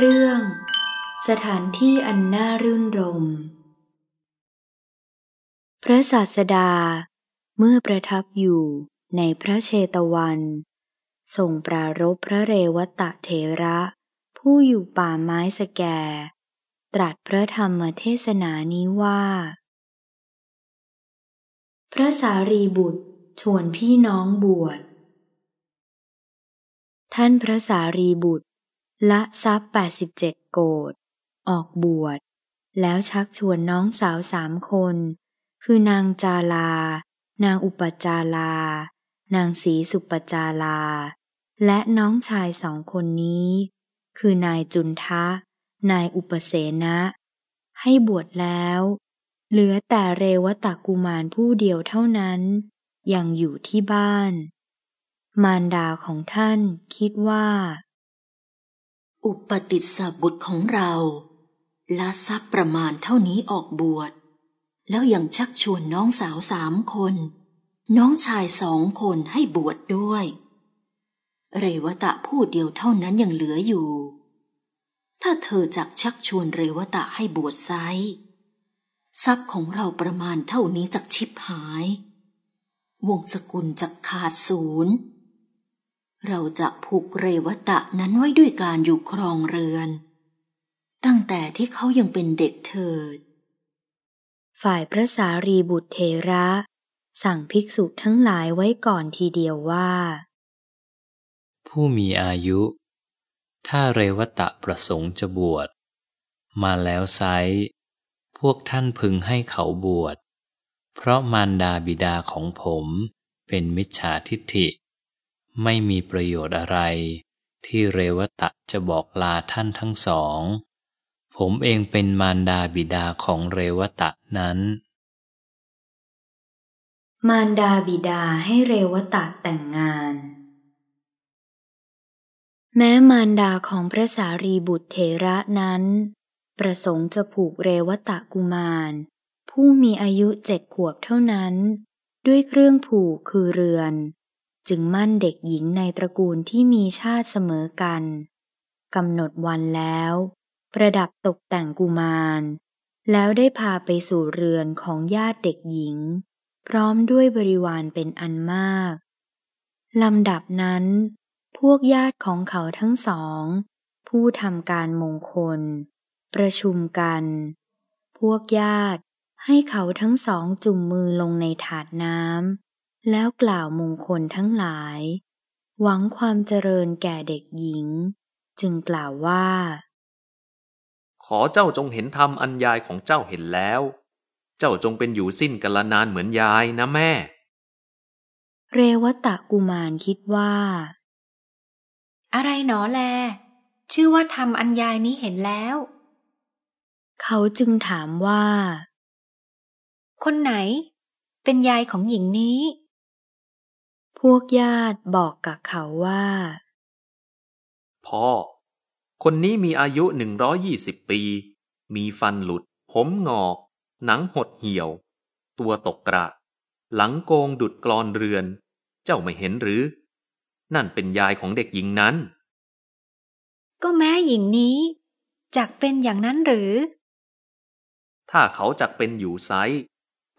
เรื่องสถานที่อันน่ารื่นรม พระศาสดาเมื่อประทับอยู่ในพระเชตวัน ส่งปรารบพระเรวตะเถระผู้อยู่ป่าไม้สแก่ ตรัสพระธรรมเทศนานี้ว่า พระสารีบุตรชวนพี่น้องบวช ท่านพระสารีบุตรละทรัพย์ 87 โกดออกบวชแล้วชักชวนน้องสาวสามคน คือนางจาลานางอุปจาลานางศรีสุปจาลาและน้องชายสองคนนี้ คือนายจุนทะ นายอุปเสนะ ให้บวชแล้ว เหลือแต่เรวตากุมารผู้เดียวเท่านั้น ยังอยู่ที่บ้าน มารดาของท่านคิดว่าอุปติสบุตรของเราละทรัพย์ประมาณเท่านี้ออกบวช แล้วยังชักชวนน้องสาวสามคน น้องชายสองคนให้บวชดด้วย เรวตะพูดเดียวเท่านั้นยังเหลืออยู่ ถ้าเธอจกชักชวนเรวตะให้บวชไซทรัพย์ของเราประมาณเท่านี้จากชิบหาย วงสกุลจากขาดศูนย์เราจะผูกเรวตะนั้นไว้ด้วยการอยู่ครองเรือน ตั้งแต่ที่เขายังเป็นเด็กเถิด ฝ่ายพระสารีบุตรเทระ สั่งภิกษุทั้งหลายไว้ก่อนทีเดียวว่า ผู้มีอายุ ถ้าเรวตะประสงค์จะบวชมาแล้วไซพวกท่านพึงให้เขาบวชเพราะมารดาบิดาของผมเป็นมิจฉาทิฏฐิเไม่มีประโยชน์อะไร ที่เรวตะจะบอกลาท่านทั้งสอง ผมเองเป็นมารดาบิดาของเรวตะนั้น มารดาบิดาให้เรวตะแต่งงาน แม้มารดาของพระสารีบุตรเถระนั้น ประสงค์จะผูกเรวตะกุมาร ผู้มีอายุเจ็ดขวบเท่านั้น ด้วยเครื่องผูกคือเรือนจึงมั่นเด็กหญิงในตระกูลที่มีชาติเสมอกันกำหนดวันแล้ว ประดับตกแต่งกุมาร แล้วได้พาไปสู่เรือนของญาติเด็กหญิง พร้อมด้วยบริวารเป็นอันมากลำดับนั้น พวกญาติของเขาทั้งสอง ผู้ทำการมงคล ประชุมกัน พวกญาติให้เขาทั้งสองจุ่มมือลงในถาดน้ำแล้วกล่าวมงคลทั้งหลาย หวังความเจริญแก่เด็กหญิง จึงกล่าวว่า ขอเจ้าจงเห็นธรรมอันยายของเจ้าเห็นแล้ว เจ้าจงเป็นอยู่สิ้นกาลนานเหมือนยาย นะแม่ เรวตะกุมารคิดว่า อะไรหนอแล ชื่อว่าธรรมอันยายนี้เห็นแล้ว เขาจึงถามว่า คนไหน เป็นยายของหญิงนี้วกญาติบอกกับเขาว่า พ่อ คนนี้มีอายุหนึ่งร้อยี่สิบปี มีฟันหลุดผมงอก หนังหดเหี่ยว ตัวตกกระหลังโกงดุดกรอนเรือน เจ้าไม่เห็นหรือ นั่นเป็นยายของเด็กหญิงนั้น ก็แม่หญิงนี้ จักเป็นอย่างนั้นหรือ ถ้าเขาจักเป็นอยู่ไซ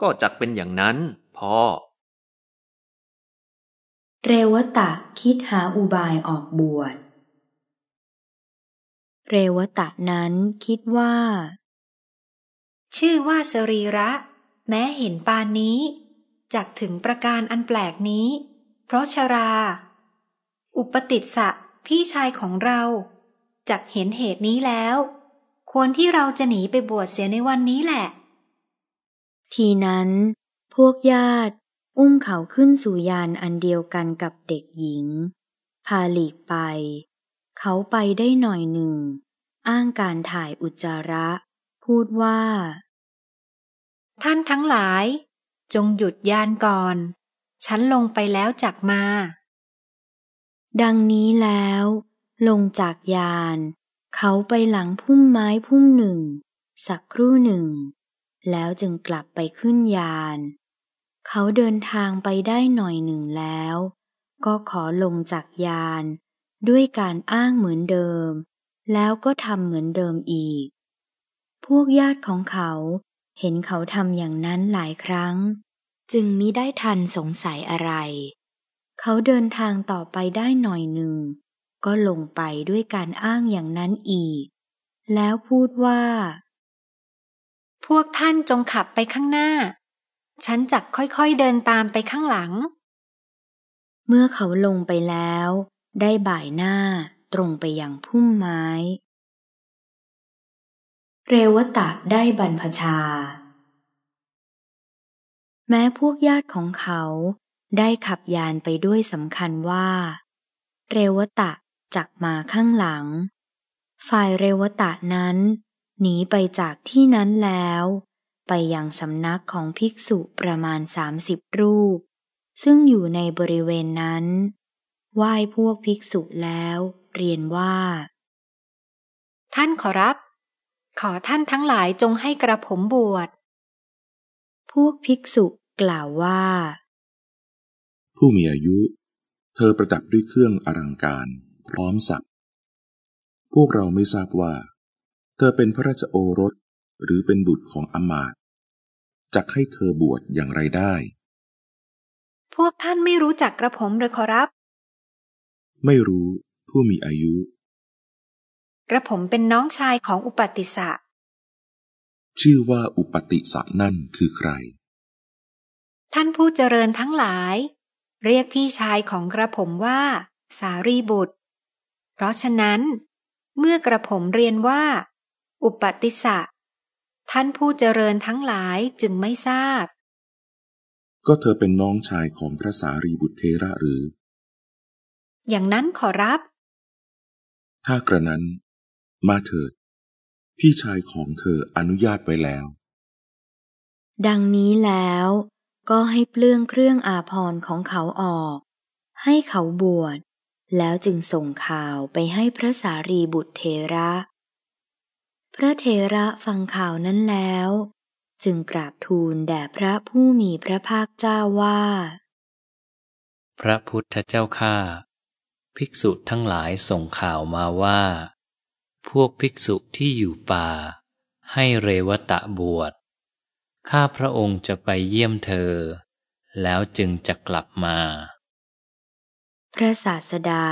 ก็จักเป็นอย่างนั้น พ่อเรวตะคิดหาอุบายออกบวช เรวตะนั้นคิดว่า ชื่อว่าสรีระ แม้เห็นปานนี้จักถึงประการอันแปลกนี้ เพราะชรา อุปติสสะ พี่ชายของเราจักเห็นเหตุนี้แล้ว ควรที่เราจะหนีไปบวชเสียในวันนี้แหละ ทีนั้น พวกญาติอุ้มเขาขึ้นสู่ยานอันเดียวกันกับเด็กหญิง พาหลีกไป เขาไปได้หน่อยหนึ่ง อ้างการถ่ายอุจจาระ พูดว่า ท่านทั้งหลาย จงหยุดยานก่อน ฉันลงไปแล้วจักมา ดังนี้แล้ว ลงจากยาน เขาไปหลังพุ่มไม้พุ่มหนึ่ง สักครู่หนึ่ง แล้วจึงกลับไปขึ้นยานเขาเดินทางไปได้หน่อยหนึ่งแล้ว ก็ขอลงจากยาน ด้วยการอ้างเหมือนเดิมแล้วก็ทำเหมือนเดิมอีก พวกญาติของเขาเห็นเขาทำอย่างนั้นหลายครั้ง จึงมิได้ทันสงสัยอะไร เขาเดินทางต่อไปได้หน่อยหนึ่งก็ลงไปด้วยการอ้างอย่างนั้นอีก แล้วพูดว่า พวกท่านจงขับไปข้างหน้าฉันจักค่อย ๆเดินตามไปข้างหลัง เมื่อเขาลงไปแล้ว ได้บ่ายหน้าตรงไปยังพุ่มไม้ เรวตะได้บรรพชา แม้พวกญาติของเขาได้ขับยานไปด้วยสำคัญว่า เรวตะจักมาข้างหลัง ฝ่ายเรวตะนั้น หนีไปจากที่นั้นแล้วไปยังสำนักของภิกษุประมาณสามสิบรูป ซึ่งอยู่ในบริเวณนั้นไหว้พวกภิกษุแล้วเรียนว่า ท่านขอรับ ขอท่านทั้งหลายจงให้กระผมบวชพวกภิกษุกล่าวว่า ผู้มีอายุ เธอประดับด้วยเครื่องอลังการ พร้อมสัก พวกเราไม่ทราบว่า เธอเป็นพระราชโอรสหรือเป็นบุตรของอมาตจะให้เธอบวชอย่างไรได้ พวกท่านไม่รู้จักกระผมหรือขอรับ ไม่รู้ผู้มีอายุ กระผมเป็นน้องชายของอุปติสะชื่อว่าอุปติสะนั่นคือใคร ท่านผู้เจริญทั้งหลาย เรียกพี่ชายของกระผมว่า สารีบุตร เพราะฉะนั้น เมื่อกระผมเรียนว่า อุปติสะท่านผู้เจริญทั้งหลายจึงไม่ทราบ ก็เธอเป็นน้องชายของพระสารีบุตรเทระหรือ อย่างนั้นขอรับ ถ้ากระนั้นมาเถิด พี่ชายของเธออนุญาตไว้แล้ว ดังนี้แล้วก็ให้เปลื้องเครื่องอาภรณ์ของเขาออก ให้เขาบวชแล้วจึงส่งข่าวไปให้พระสารีบุตรเทระพระเทระฟังข่าวนั้นแล้ว จึงกราบทูลแด่พระผู้มีพระภาคเจ้าว่า พระพุทธเจ้าข้าภิกษุทั้งหลายส่งข่าวมาว่า พวกภิกษุที่อยู่ป่า ให้เรวตะบวช ข้าพระองค์จะไปเยี่ยมเธอ แล้วจึงจะกลับมา พระศาสดา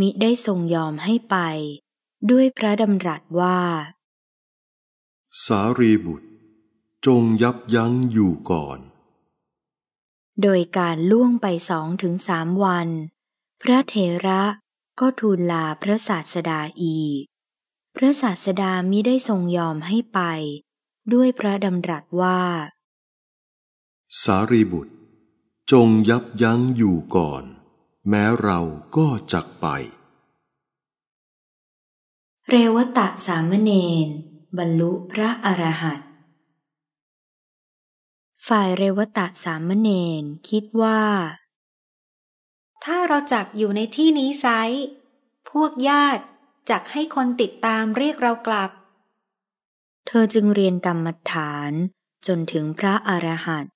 มิได้ทรงยอมให้ไป ด้วยพระดำรัสว่าสารีบุตร จงยับยั้งอยู่ก่อน โดยการล่วงไปสองถึงสามวัน พระเถระก็ทูลลาพระศาสดาอี พระศาสดามิได้ทรงยอมให้ไป ด้วยพระดำรัสว่า สารีบุตร จงยับยั้งอยู่ก่อน แม้เราก็จักไป เรวตะสามเณรบรรลุพระอรหันต์ฝ่ายเรวตะสามเณรคิดว่า ถ้าเราจักอยู่ในที่นี้ไซ พวกญาติ จักให้คนติดตามเรียกเรากลับ เธอจึงเรียนกรรมฐานจนถึงพระอรหันต์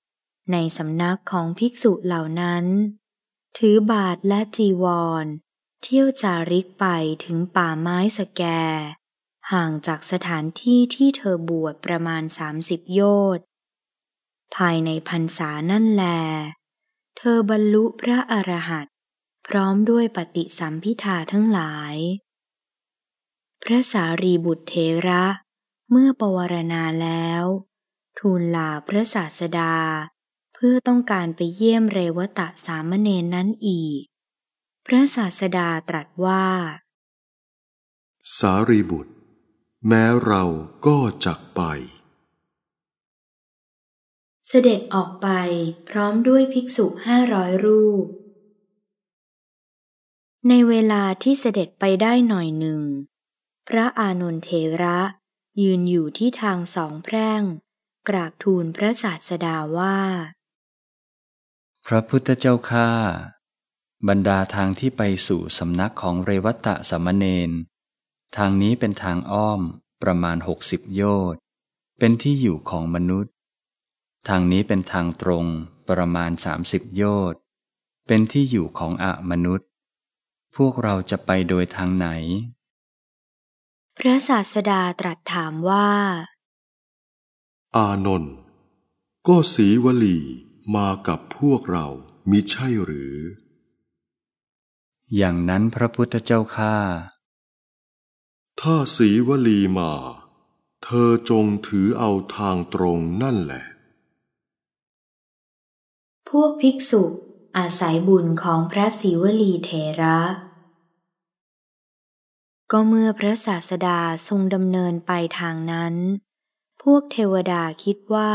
ในสำนักของภิกษุเหล่านั้น ถือบาทและจีวร เที่ยวจาริกไปถึงป่าไม้สแกห่างจากสถานที่ที่เธอบวชประมาณสามสิบโยชน์ภายในพรรษานั่นแล เธอบรรลุพระอรหันต์พร้อมด้วยปฏิสัมพิธาทั้งหลาย พระสารีบุตรเทระ เมื่อปวารณาแล้ว ทูลลาพระศาสดา เพื่อต้องการไปเยี่ยมเรวตะสามเณรนั้นอีก พระศาสดาตรัสว่า สารีบุตรแม้เราก็จักไป เสด็จออกไปพร้อมด้วยภิกษุห้าร้อยรูป ในเวลาที่เสด็จไปได้หน่อยหนึ่ง พระอานนทเทระยืนอยู่ที่ทางสองแพร่ง กราบทูลพระศาสดาว่า พระพุทธเจ้าข้าบรรดาทางที่ไปสู่สำนักของเรวัตตะสมเนนทางนี้เป็นทางอ้อมประมาณหกสิบโยชน์เป็นที่อยู่ของมนุษย์ ทางนี้เป็นทางตรงประมาณสามสิบโยชน์เป็นที่อยู่ของอะมนุษย์ พวกเราจะไปโดยทางไหน พระศาสดาตรัสถามว่า อานนท์ก็สีวลีมากับพวกเรามิใช่หรือ อย่างนั้นพระพุทธเจ้าข้าถ้าสีวลีมา เธอจงถือเอาทางตรงนั่นแหละ พวกภิกษุอาศัยบุญของพระศิวลีเถระ ก็เมื่อพระศาสดาทรงดำเนินไปทางนั้น พวกเทวดาคิดว่า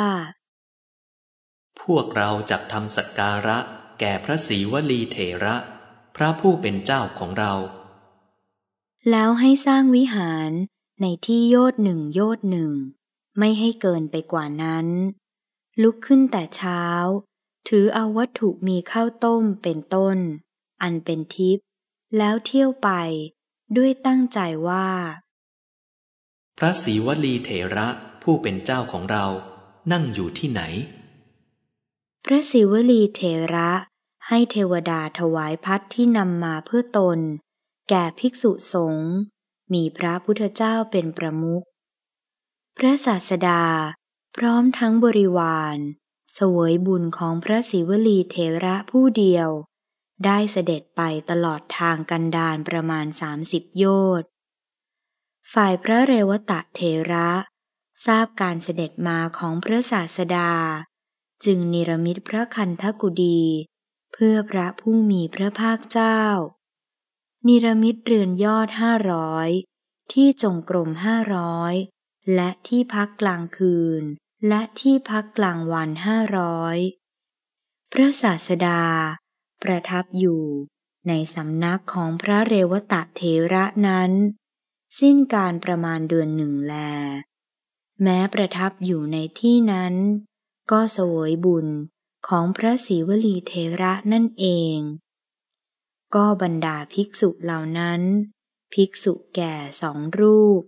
พวกเราจักทำสักการะแก่พระศิวลีเถระ พระผู้เป็นเจ้าของเราแล้วให้สร้างวิหารในที่โยดหนึ่งโยดหนึ่งไม่ให้เกินไปกว่านั้น ลุกขึ้นแต่เช้า ถือเอาวัตถุมีข้าวต้มเป็นต้น อันเป็นทิพย์แล้วเที่ยวไปด้วยตั้งใจว่า พระศรีวลีเถระผู้เป็นเจ้าของเรานั่งอยู่ที่ไหน พระศิวลีเทระให้เทวดาถวายพัดที่นำมาเพื่อตนแก่ภิกษุสงฆ์มีพระพุทธเจ้าเป็นประมุขพระศาสดาพร้อมทั้งบริวารสวยบุญของพระศิวลีเทระผู้เดียว ได้เสด็จไปตลอดทางกันดารประมาณสามสิบโยชน์ ฝ่ายพระเรวตะเทระ ทราบการเสด็จมาของพระศาสดา จึงนิรมิตพระคันธกุดี เพื่อพระผู้มีพระภาคเจ้านิรมิตเรือนยอดห้าร้อยที่จงกรมห้าร้อยและที่พักกลางคืนและที่พักกลางวันห้าร้อยพระศาสดาประทับอยู่ในสำนักของพระเรวตะเทระนั้น สิ้นการประมาณเดือนหนึ่งแล แม้ประทับอยู่ในที่นั้น ก็สวยบุญของพระศิวลีเทระนั่นเองก็บรรดาภิกษุเหล่านั้น ภิกษุแก่สองรูป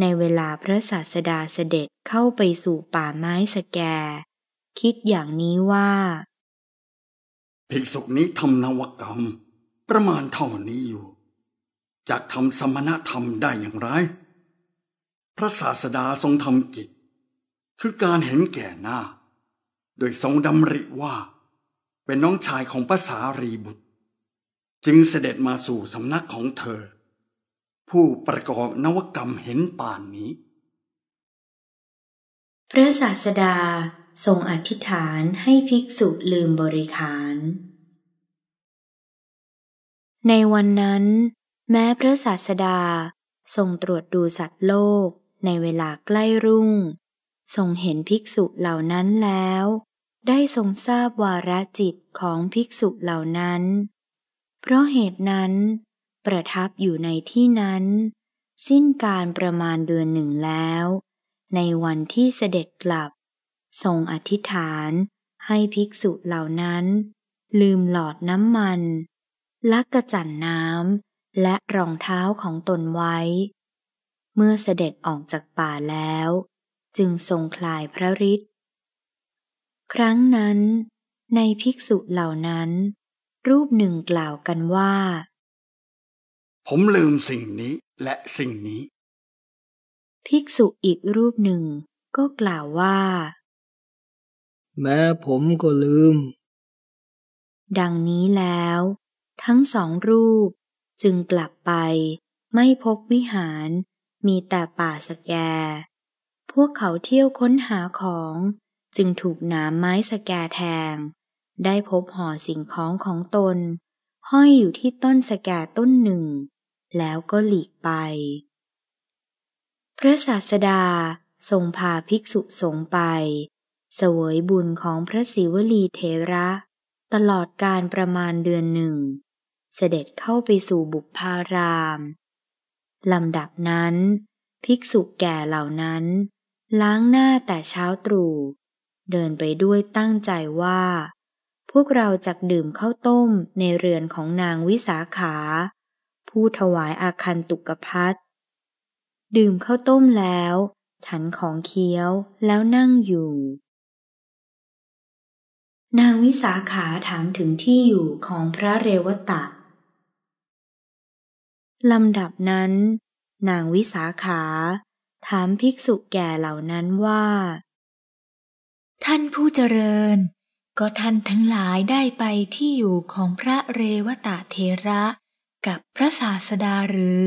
ในเวลาพระศาสดาเสด็จเข้าไปสู่ป่าไม้สแกคิดอย่างนี้ว่า ภิกษุนี้ทำนวกรรมประมาณเท่านี้อยู่จากทำสมณธรรมได้อย่างไร พระศาสดาทรงทำกิจ คือการเห็นแก่หน้า โดยทรงดำริว่า เป็นน้องชายของภาษารีบุตรจึงเสด็จมาสู่สำนักของเธอ ผู้ประกอบนวกรรมเห็นป่านนี้ พระศาสดาทรงอธิษฐานให้ภิกษุลืมบริขาร ในวันนั้น แม้พระศาสดาทรงตรวจดูสัตว์โลกในเวลาใกล้รุ่งทรงเห็นภิกษุเหล่านั้นแล้ว ได้ทรงทราบวาระจิตของภิกษุเหล่านั้นเพราะเหตุนั้นประทับอยู่ในที่นั้น สิ้นการประมาณเดือนหนึ่งแล้ว ในวันที่เสด็จกลับ ทรงอธิษฐานให้ภิกษุเหล่านั้น ลืมหลอดน้ำมัน ลักกระจันน้ำและรองเท้าของตนไว้ เมื่อเสด็จออกจากป่าแล้ว จึงทรงคลายพระฤทธิ์ครั้งนั้น ในภิกษุเหล่านั้นรูปหนึ่งกล่าวกันว่า ผมลืมสิ่งนี้และสิ่งนี้ ภิกษุอีกรูปหนึ่งก็กล่าวว่า แม้ผมก็ลืม ดังนี้แล้วทั้งสองรูปจึงกลับไปไม่พบวิหาร มีแต่ป่าสแก พวกเขาเที่ยวค้นหาของจึงถูกหนามไม้สแกแทงได้พบห่อสิ่งของของตน ห้อยอยู่ที่ต้นสแกต้นหนึ่ง แล้วก็หลีกไป พระศาสดา ทรงพาภิกษุสงฆ์ไปเสวยบุญของพระศิวลีเทระ ตลอดการประมาณเดือนหนึ่ง เสด็จเข้าไปสู่บุพาราม ลำดับนั้น ภิกษุแก่เหล่านั้น ล้างหน้าแต่เช้าตรู่ เดินไปด้วยตั้งใจว่าพวกเราจักดื่มข้าวต้มในเรือนของนางวิสาขา ผู้ถวายอาคันตุกพัทดื่มข้าวต้มแล้ว ฉันของเคี้ยวแล้วนั่งอยู่ นางวิสาขาถามถึงที่อยู่ของพระเรวตะลำดับนั้น นางวิสาขา ถามภิกษุแก่เหล่านั้นว่า ท่านผู้เจริญก็ท่านทั้งหลายได้ไปที่อยู่ของพระเรวตะเทระกับพระศาสดาหรือ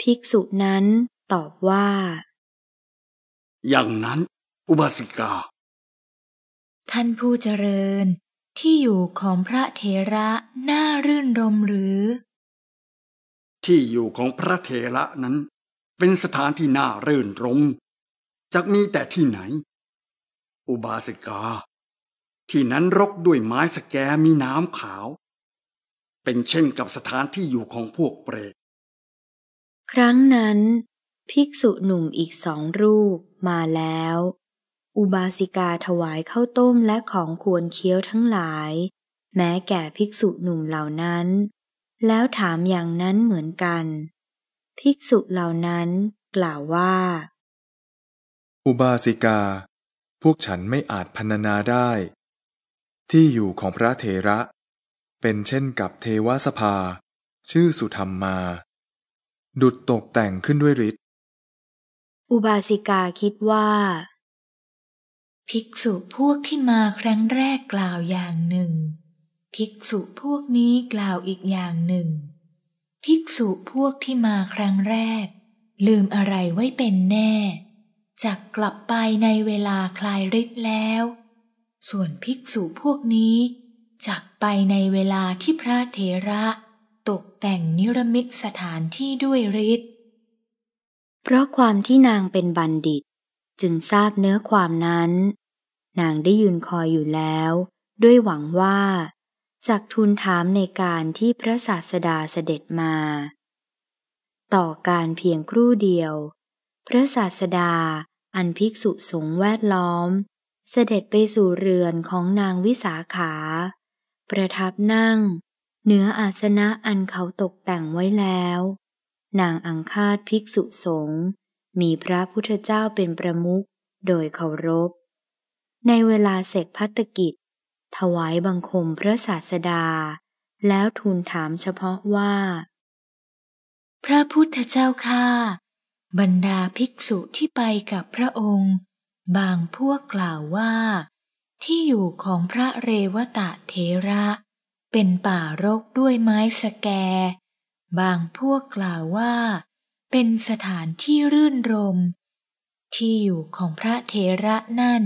ภิกษุนั้นตอบว่า อย่างนั้นอุบาสิกาท่านผู้เจริญที่อยู่ของพระเทระน่ารื่นรมหรือ ที่อยู่ของพระเทระนั้นเป็นสถานที่น่ารื่นรมจักมีแต่ที่ไหน อุบาสิกาที่นั้นรกด้วยไม้สแกมีน้ำขาว เป็นเช่นกับสถานที่อยู่ของพวกเปรตครั้งนั้น ภิกษุหนุ่มอีกสองรูปมาแล้ว อุบาสิกาถวายข้าวต้มและของควรเคี้ยวทั้งหลายแม้แก่ภิกษุหนุ่มเหล่านั้น แล้วถามอย่างนั้นเหมือนกันภิกษุเหล่านั้นกล่าวว่า อุบาสิกา พวกฉันไม่อาจพรรณนาได้ที่อยู่ของพระเถระ เป็นเช่นกับเทวสภา ชื่อสุธรรมมา ดุดตกแต่งขึ้นด้วยฤทธิ์ อุบาสิกาคิดว่า ภิกษุพวกที่มาครั้งแรกกล่าวอย่างหนึ่ง ภิกษุพวกนี้กล่าวอีกอย่างหนึ่ง ภิกษุพวกที่มาครั้งแรก ลืมอะไรไว้เป็นแน่จักกลับไปในเวลาคลายฤทธิ์แล้วส่วนภิกษุพวกนี้จักไปในเวลาที่พระเทระตกแต่งนิรมิตสถานที่ด้วยฤทธิ์เพราะความที่นางเป็นบัณฑิตจึงทราบเนื้อความนั้น นางได้ยืนคอยอยู่แล้วด้วยหวังว่าจากทูลถามในการที่พระศาสดาเสด็จมา ต่อการเพียงครู่เดียว พระศาสดาอันภิกษุสงแวดล้อมเสด็จไปสู่เรือนของนางวิสาขา ประทับนั่ง เหนืออาสนะอันเขาตกแต่งไว้แล้ว นางอังคาดภิกษุสงฆ์มีพระพุทธเจ้าเป็นประมุขโดยเคารพ ในเวลาเสร็จพัตกิจ ถวายบังคมพระศาสดา แล้วทูลถามเฉพาะว่า พระพุทธเจ้าข้าบรรดาภิกษุที่ไปกับพระองค์บางพวกกล่าวว่า ที่อยู่ของพระเรวตะเทระ เป็นป่ารกด้วยไม้สแก บางพวกกล่าวว่า เป็นสถานที่รื่นรมที่อยู่ของพระเทระนั่น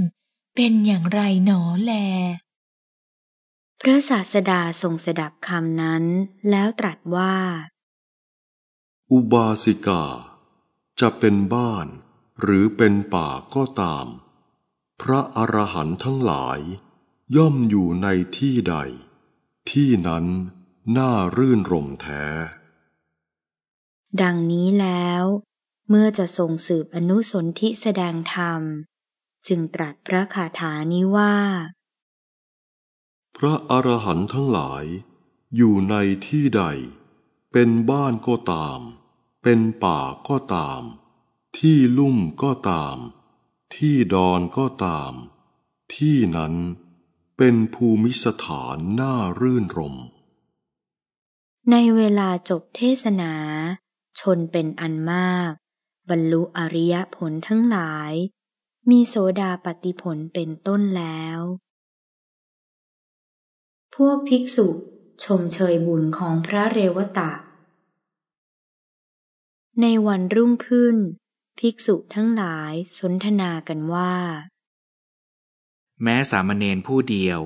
เป็นอย่างไรหนอแล พระศาสดาทรงสดับคำนั้น แล้วตรัสว่า อุบาสิกา จะเป็นบ้านหรือเป็นป่าก็ตาม พระอรหันต์ทั้งหลาย ย่อมอยู่ในที่ใด ที่นั้นน่ารื่นรมแท้ ดังนี้แล้ว เมื่อจะทรงสืบอนุสนธิแสดงธรรมจึงตรัสพระคาถานี้ว่า พระอรหันต์ทั้งหลายอยู่ในที่ใด เป็นบ้านก็ตาม เป็นป่าก็ตามที่ลุ่มก็ตาม ที่ดอนก็ตาม ที่นั้นเป็นภูมิสถานน่ารื่นรม ในเวลาจบเทศนา ชนเป็นอันมาก บรรลุอริยผลทั้งหลายมีโสดาปฏิผลเป็นต้นแล้ว พวกภิกษุชมเชยบุญของพระเรวตะ ในวันรุ่งขึ้นภิกษุทั้งหลายสนทนากันว่า แม้สามเณรผู้เดียว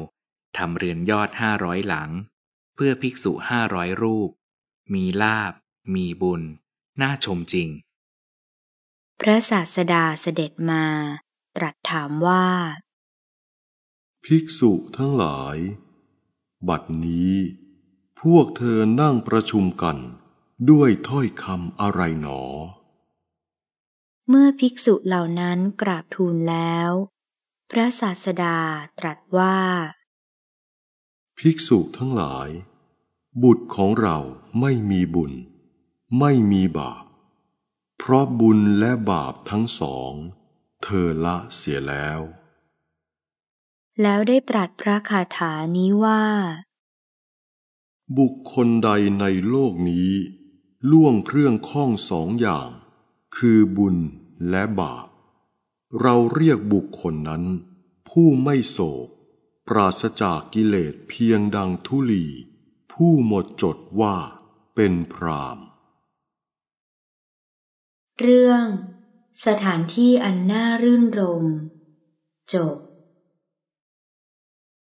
ทำเรือนยอดห้าร้อยหลัง เพื่อภิกษุห้าร้อยรูป มีลาบ มีบุญ น่าชมจริง พระศาสดาเสด็จมา ตรัสถามว่า ภิกษุทั้งหลาย บัดนี้พวกเธอนั่งประชุมกันด้วยถ้อยคำอะไรหนอเมื่อภิกษุเหล่านั้นกราบทูลแล้ว พระศาสดาตรัสว่า ภิกษุทั้งหลาย บุตรของเราไม่มีบุญ ไม่มีบาป เพราะบุญและบาปทั้งสอง เธอละเสียแล้ว แล้วได้ตรัสพระคาถานี้ว่า บุคคลใดในโลกนี้ ล่วงเครื่องข้องสองอย่างคือบุญและบาป เราเรียกบุคคลนั้น ผู้ไม่โศก ปราศจากกิเลสเพียงดังทุลี ผู้หมดจดว่าเป็นพราม เรื่องสถานที่อันน่ารื่นรมจบ